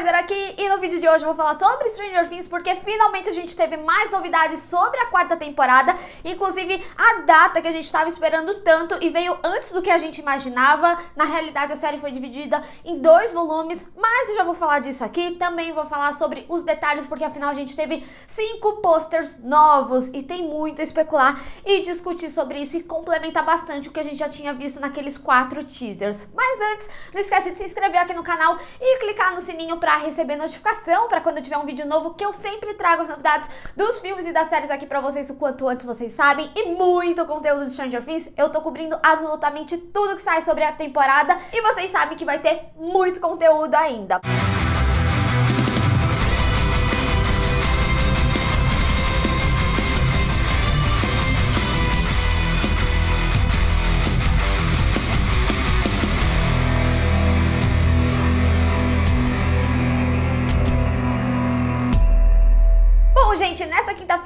Pfizer aqui e no vídeo de hoje eu vou falar sobre Stranger Things porque finalmente a gente teve mais novidades sobre a quarta temporada, inclusive a data que a gente estava esperando tanto e veio antes do que a gente imaginava. Na realidade a série foi dividida em dois volumes, mas eu já vou falar disso aqui. Também vou falar sobre os detalhes porque afinal a gente teve cinco posters novos e tem muito a especular e discutir sobre isso e complementa bastante o que a gente já tinha visto naqueles quatro teasers. Mas antes, não esquece de se inscrever aqui no canal e clicar no sininho para para receber notificação para quando eu tiver um vídeo novo, que eu sempre trago as novidades dos filmes e das séries aqui para vocês o quanto antes vocês sabem. E muito conteúdo de Stranger Things. Eu tô cobrindo absolutamente tudo que sai sobre a temporada e vocês sabem que vai ter muito conteúdo ainda. Música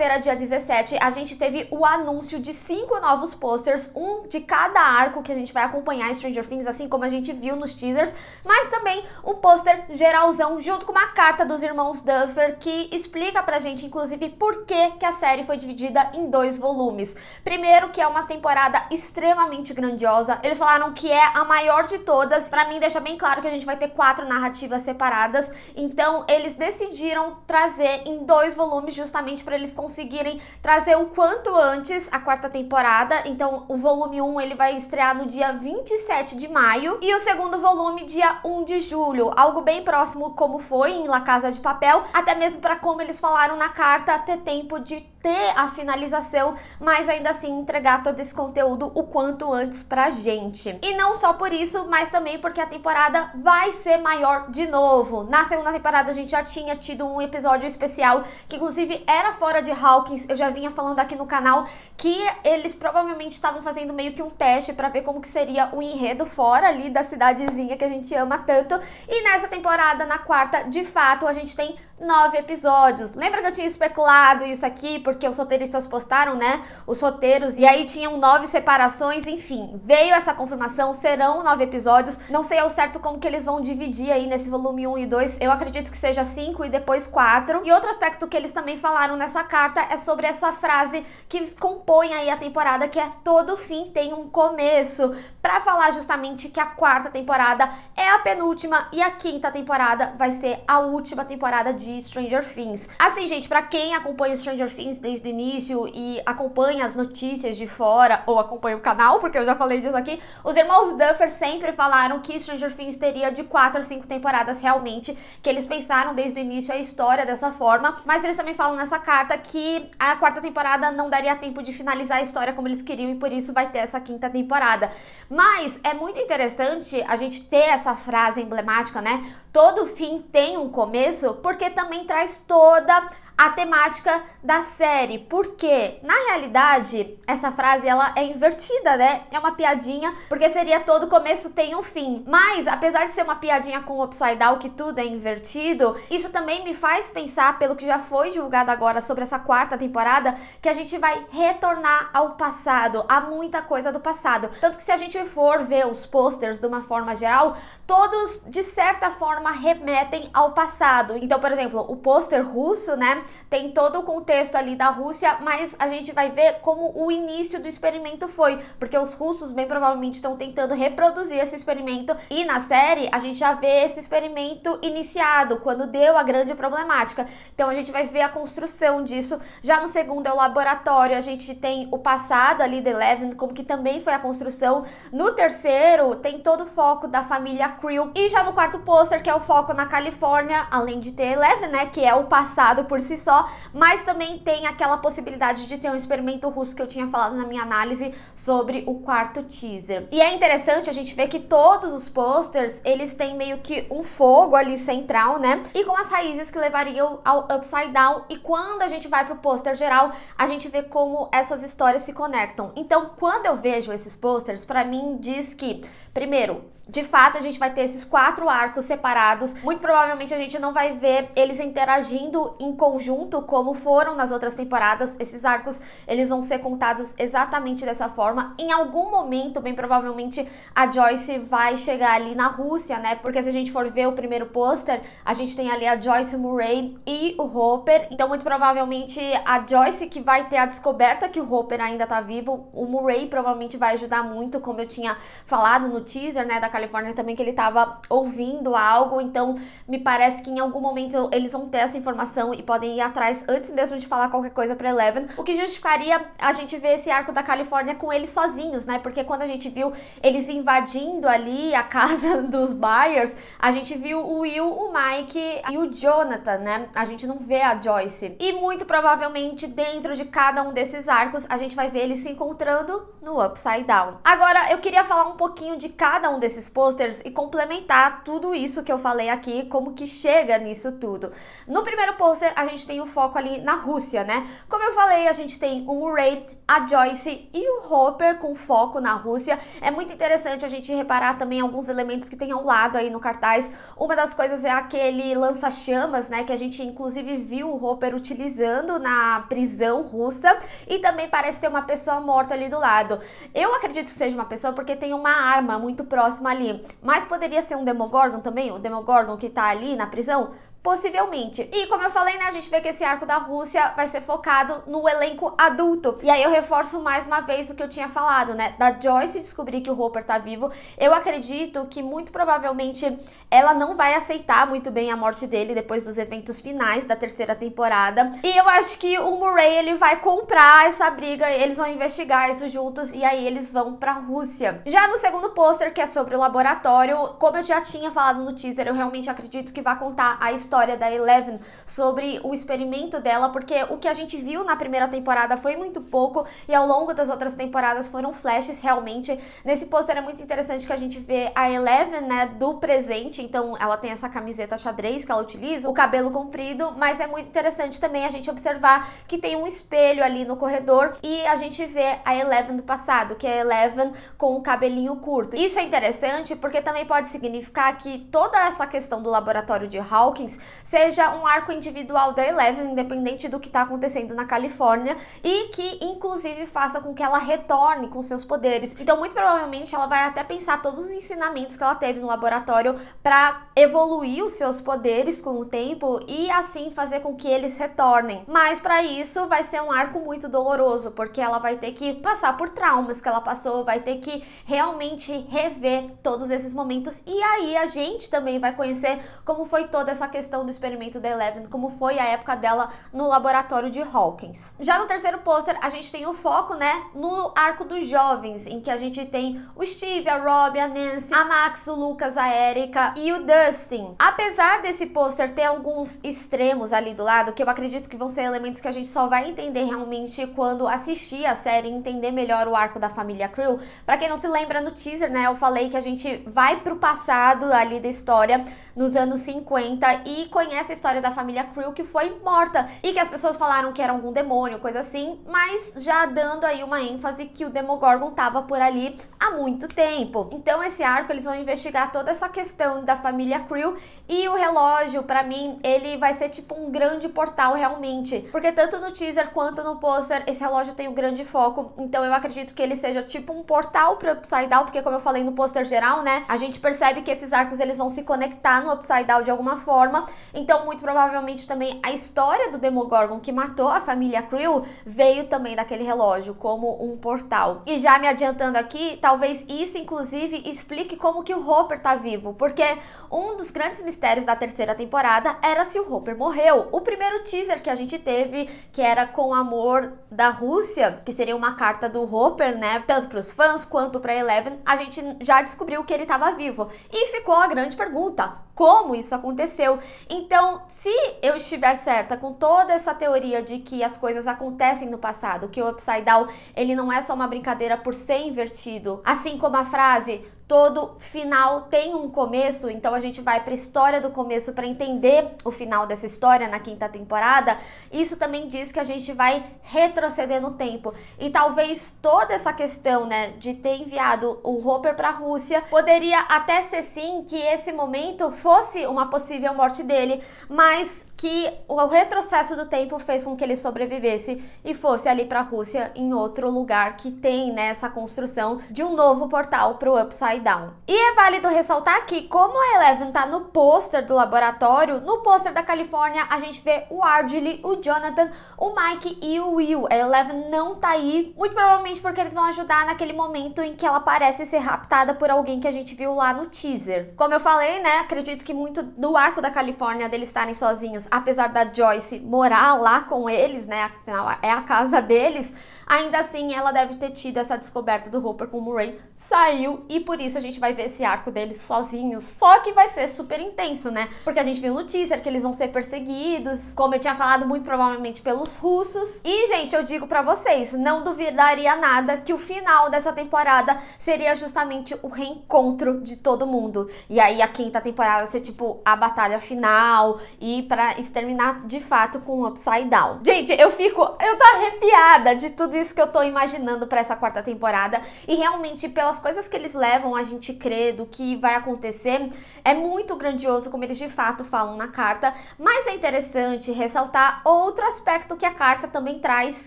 Quarta-feira, dia 17, a gente teve o anúncio de cinco novos posters, um de cada arco que a gente vai acompanhar em Stranger Things, assim como a gente viu nos teasers, mas também um pôster geralzão junto com uma carta dos irmãos Duffer que explica pra gente, inclusive, por que, que a série foi dividida em dois volumes. Primeiro, que é uma temporada extremamente grandiosa, eles falaram que é a maior de todas, pra mim deixa bem claro que a gente vai ter quatro narrativas separadas, então eles decidiram trazer em dois volumes justamente para eles conseguirem conseguirem trazer o quanto antes a quarta temporada. Então, o volume 1 ele vai estrear no dia 27 de maio e o segundo volume dia 1 de julho, algo bem próximo como foi em La Casa de Papel, até mesmo para como eles falaram na carta ter tempo de ter a finalização, mas ainda assim entregar todo esse conteúdo o quanto antes pra gente. E não só por isso, mas também porque a temporada vai ser maior de novo. Na segunda temporada a gente já tinha tido um episódio especial que inclusive era fora de Hawkins. Eu já vinha falando aqui no canal que eles provavelmente estavam fazendo meio que um teste para ver como que seria o enredo fora ali da cidadezinha que a gente ama tanto. E nessa temporada, na quarta, de fato, a gente tem nove episódios. Lembra que eu tinha especulado isso aqui, porque os roteiristas postaram, né? Os roteiros, e aí tinham nove separações, enfim. Veio essa confirmação, serão nove episódios. Não sei ao certo como que eles vão dividir aí nesse volume 1 e 2. Eu acredito que seja cinco e depois quatro. E outro aspecto que eles também falaram nessa carta é sobre essa frase que compõe aí a temporada, que é todo fim tem um começo. Pra falar justamente que a quarta temporada é a penúltima e a quinta temporada vai ser a última temporada de de Stranger Things. Assim, gente, para quem acompanha Stranger Things desde o início e acompanha as notícias de fora ou acompanha o canal, porque eu já falei disso aqui, os irmãos Duffer sempre falaram que Stranger Things teria de 4 a 5 temporadas realmente, que eles pensaram desde o início a história dessa forma, mas eles também falam nessa carta que a quarta temporada não daria tempo de finalizar a história como eles queriam e por isso vai ter essa quinta temporada. Mas é muito interessante a gente ter essa frase emblemática, né? Todo fim tem um começo, porque também traz toda a temática da série, porque na realidade essa frase ela é invertida, né? É uma piadinha, porque seria todo começo tem um fim. Mas apesar de ser uma piadinha com upside down que tudo é invertido, isso também me faz pensar pelo que já foi divulgado agora sobre essa quarta temporada, que a gente vai retornar ao passado, a muita coisa do passado. Tanto que se a gente for ver os posters de uma forma geral, todos de certa forma remetem ao passado. Então, por exemplo, o pôster russo, né? Tem todo o contexto ali da Rússia, mas a gente vai ver como o início do experimento foi, porque os russos bem provavelmente estão tentando reproduzir esse experimento e na série a gente já vê esse experimento iniciado, quando deu a grande problemática. Então a gente vai ver a construção disso. Já no segundo é o laboratório, a gente tem o passado ali de Eleven, como que também foi a construção. No terceiro tem todo o foco da família Creel e já no quarto pôster que é o foco na Califórnia, além de ter Eleven, né, que é o passado por si si só, mas também tem aquela possibilidade de ter um experimento russo que eu tinha falado na minha análise sobre o quarto teaser. E é interessante a gente ver que todos os posters, eles têm meio que um fogo ali central, né? E com as raízes que levariam ao Upside Down. E quando a gente vai pro pôster geral, a gente vê como essas histórias se conectam. Então, quando eu vejo esses posters, para mim diz que, primeiro, de fato, a gente vai ter esses quatro arcos separados. Muito provavelmente a gente não vai ver eles interagindo em conjunto como foram nas outras temporadas. Esses arcos, eles vão ser contados exatamente dessa forma. Em algum momento, bem provavelmente, a Joyce vai chegar ali na Rússia, né? Porque se a gente for ver o primeiro pôster, a gente tem ali a Joyce Murray e o Hopper. Então, muito provavelmente, a Joyce que vai ter a descoberta que o Hopper ainda tá vivo. O Murray provavelmente vai ajudar muito, como eu tinha falado no teaser, né? Da Califórnia também que ele estava ouvindo algo, então me parece que em algum momento eles vão ter essa informação e podem ir atrás antes mesmo de falar qualquer coisa para Eleven, o que justificaria a gente ver esse arco da Califórnia com eles sozinhos, né? Porque quando a gente viu eles invadindo ali a casa dos Byers, a gente viu o Will, o Mike e o Jonathan, né? A gente não vê a Joyce. E muito provavelmente dentro de cada um desses arcos a gente vai ver eles se encontrando no Upside Down. Agora eu queria falar um pouquinho de cada um desses esses posters e complementar tudo isso que eu falei aqui, como que chega nisso tudo. No primeiro pôster, a gente tem o foco ali na Rússia, né? Como eu falei, a gente tem o Murray, a Joyce e o Hopper com foco na Rússia. É muito interessante a gente reparar também alguns elementos que tem ao lado aí no cartaz. Uma das coisas é aquele lança-chamas, né, que a gente inclusive viu o Hopper utilizando na prisão russa e também parece ter uma pessoa morta ali do lado. Eu acredito que seja uma pessoa porque tem uma arma muito próxima ali. Mas poderia ser um Demogorgon também, o Demogorgon que tá ali na prisão, possivelmente. E como eu falei, né, a gente vê que esse arco da Rússia vai ser focado no elenco adulto. E aí eu reforço mais uma vez o que eu tinha falado, né, da Joyce descobrir que o Hopper tá vivo. Eu acredito que muito provavelmente ela não vai aceitar muito bem a morte dele depois dos eventos finais da terceira temporada. E eu acho que o Murray ele vai comprar essa briga, eles vão investigar isso juntos e aí eles vão para Rússia. Já no segundo pôster, que é sobre o laboratório, como eu já tinha falado no teaser, eu realmente acredito que vai contar a história história da Eleven, sobre o experimento dela, porque o que a gente viu na primeira temporada foi muito pouco e ao longo das outras temporadas foram flashes realmente. Nesse pôster é muito interessante que a gente vê a Eleven, né, do presente, então ela tem essa camiseta xadrez que ela utiliza, o cabelo comprido, mas é muito interessante também a gente observar que tem um espelho ali no corredor e a gente vê a Eleven do passado, que é a Eleven com o cabelinho curto. Isso é interessante porque também pode significar que toda essa questão do laboratório de Hawkins seja um arco individual da Eleven, independente do que está acontecendo na Califórnia, e que inclusive faça com que ela retorne com seus poderes. Então, muito provavelmente, ela vai até pensar todos os ensinamentos que ela teve no laboratório para evoluir os seus poderes com o tempo e assim fazer com que eles retornem. Mas para isso vai ser um arco muito doloroso, porque ela vai ter que passar por traumas que ela passou, vai ter que realmente rever todos esses momentos. E aí a gente também vai conhecer como foi toda essa questão questão do experimento da Eleven, como foi a época dela no laboratório de Hawkins. Já no terceiro pôster, a gente tem o foco, né, no arco dos jovens, em que a gente tem o Steve, a Rob, a Nancy, a Max, o Lucas, a Erika e o Dustin. Apesar desse pôster ter alguns extremos ali do lado, que eu acredito que vão ser elementos que a gente só vai entender realmente quando assistir a série, e entender melhor o arco da família Crew. Para quem não se lembra no teaser, né, eu falei que a gente vai pro passado ali da história nos anos 50 e conhece a história da família Creel que foi morta e que as pessoas falaram que era algum demônio, coisa assim, mas já dando aí uma ênfase que o Demogorgon estava por ali há muito tempo. Então esse arco eles vão investigar toda essa questão da família Creel e o relógio, para mim, ele vai ser tipo um grande portal realmente, porque tanto no teaser quanto no pôster esse relógio tem um grande foco. Então eu acredito que ele seja tipo um portal para Upside Down, porque como eu falei no pôster geral, né, a gente percebe que esses arcos eles vão se conectar no Upside Down de alguma forma então, muito provavelmente também a história do Demogorgon que matou a família Creel veio também daquele relógio, como um portal. E já me adiantando aqui, talvez isso inclusive explique como que o Hopper tá vivo, porque um dos grandes mistérios da terceira temporada era se o Hopper morreu. O primeiro teaser que a gente teve, que era com o amor da Rússia, que seria uma carta do Hopper, né, tanto para os fãs quanto para Eleven, a gente já descobriu que ele estava vivo. E ficou a grande pergunta: como isso aconteceu? Então, se eu estiver certa com toda essa teoria de que as coisas acontecem no passado, que o upside down ele não é só uma brincadeira por ser invertido, assim como a frase Todo final tem um começo, então a gente vai para a história do começo para entender o final dessa história na quinta temporada. Isso também diz que a gente vai retroceder no tempo. E talvez toda essa questão, né, de ter enviado o Hopper para a Rússia, poderia até ser sim que esse momento fosse uma possível morte dele, mas que o retrocesso do tempo fez com que ele sobrevivesse e fosse ali para a Rússia em outro lugar que tem né, essa construção de um novo portal para o Upside Down. E é válido ressaltar que como a Eleven tá no pôster do laboratório, no pôster da Califórnia a gente vê o Ardley, o Jonathan, o Mike e o Will. A Eleven não tá aí, muito provavelmente porque eles vão ajudar naquele momento em que ela parece ser raptada por alguém que a gente viu lá no teaser. Como eu falei, né, acredito que muito do arco da Califórnia deles estarem sozinhos apesar da Joyce morar lá com eles, né? Afinal, é a casa deles, Ainda assim, ela deve ter tido essa descoberta do Hopper com o Murray, saiu e por isso a gente vai ver esse arco dele sozinho. Só que vai ser super intenso, né? Porque a gente viu no teaser que eles vão ser perseguidos, como eu tinha falado, muito provavelmente pelos russos. E, gente, eu digo para vocês, não duvidaria nada que o final dessa temporada seria justamente o reencontro de todo mundo. E aí a quinta temporada ser tipo a batalha final e para exterminar de fato com o Upside Down. Gente, eu fico, eu tô arrepiada de tudo isso que eu tô imaginando para essa quarta temporada. E realmente, pelas coisas que eles levam a gente crer do que vai acontecer, é muito grandioso como eles de fato falam na carta. Mas é interessante ressaltar outro aspecto que a carta também traz,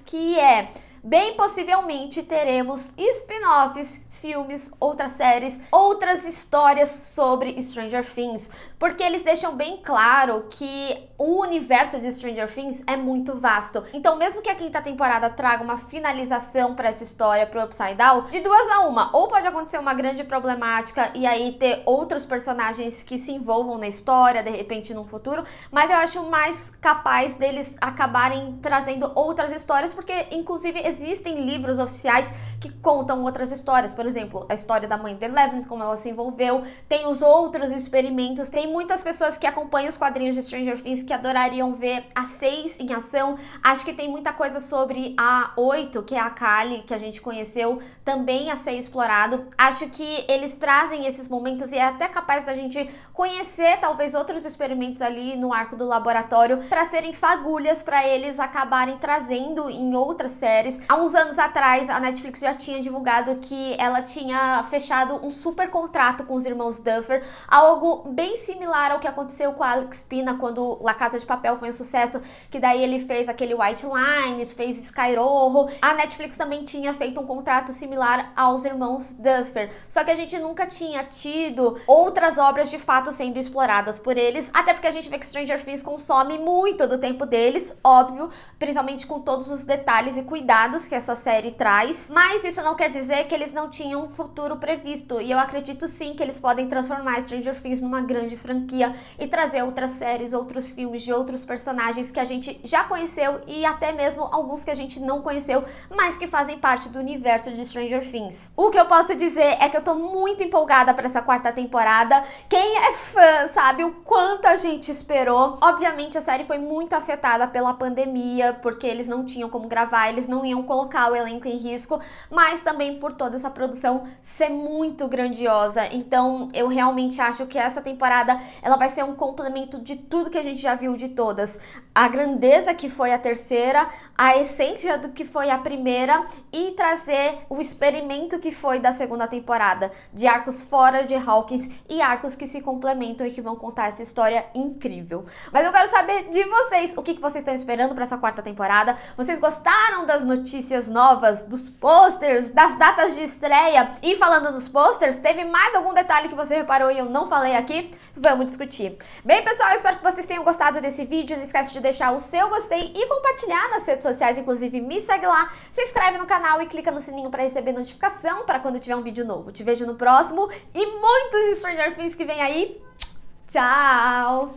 que é. Bem possivelmente teremos spin-offs filmes, outras séries, outras histórias sobre Stranger Things, porque eles deixam bem claro que o universo de Stranger Things é muito vasto. Então, mesmo que a quinta temporada traga uma finalização para essa história, pro Upside Down, de duas a uma, ou pode acontecer uma grande problemática e aí ter outros personagens que se envolvam na história, de repente no futuro, mas eu acho mais capaz deles acabarem trazendo outras histórias, porque inclusive existem livros oficiais que contam outras histórias, por exemplo, a história da mãe de Eleven, como ela se envolveu, tem os outros experimentos, tem muitas pessoas que acompanham os quadrinhos de Stranger Things que adorariam ver a 6 em ação. Acho que tem muita coisa sobre a 8, que é a Kali, que a gente conheceu, também a ser explorado. Acho que eles trazem esses momentos e é até capaz da gente conhecer talvez outros experimentos ali no arco do laboratório para serem fagulhas para eles acabarem trazendo em outras séries. Há uns anos atrás, a Netflix já tinha divulgado que ela ela tinha fechado um super contrato com os irmãos Duffer, algo bem similar ao que aconteceu com a Alex Pina quando La Casa de Papel foi um sucesso, que daí ele fez aquele White Lines, fez Skyroho. A Netflix também tinha feito um contrato similar aos irmãos Duffer, só que a gente nunca tinha tido outras obras de fato sendo exploradas por eles, até porque a gente vê que Stranger Things consome muito do tempo deles, óbvio, principalmente com todos os detalhes e cuidados que essa série traz, mas isso não quer dizer que eles não tinham tinha um futuro previsto. E eu acredito sim que eles podem transformar Stranger Things numa grande franquia e trazer outras séries, outros filmes de outros personagens que a gente já conheceu e até mesmo alguns que a gente não conheceu, mas que fazem parte do universo de Stranger Things. O que eu posso dizer é que eu tô muito empolgada para essa quarta temporada. Quem é fã sabe o quanto a gente esperou. Obviamente a série foi muito afetada pela pandemia, porque eles não tinham como gravar, eles não iam colocar o elenco em risco, mas também por toda essa produção produção ser muito grandiosa. Então, eu realmente acho que essa temporada ela vai ser um complemento de tudo que a gente já viu de todas. A grandeza que foi a terceira, a essência do que foi a primeira e trazer o experimento que foi da segunda temporada, de arcos fora de Hawkins e arcos que se complementam e que vão contar essa história incrível. Mas eu quero saber de vocês o que, que vocês estão esperando para essa quarta temporada. Vocês gostaram das notícias novas, dos posters, das datas de estreia? estreia. E falando nos posters, teve mais algum detalhe que você reparou e eu não falei aqui? Vamos discutir. Bem, pessoal, espero que vocês tenham gostado desse vídeo. Não esquece de deixar o seu gostei e compartilhar nas redes sociais, inclusive me segue lá, se inscreve no canal e clica no sininho para receber notificação para quando tiver um vídeo novo. Te vejo no próximo e muitos de Stranger Things que vem aí. Tchau!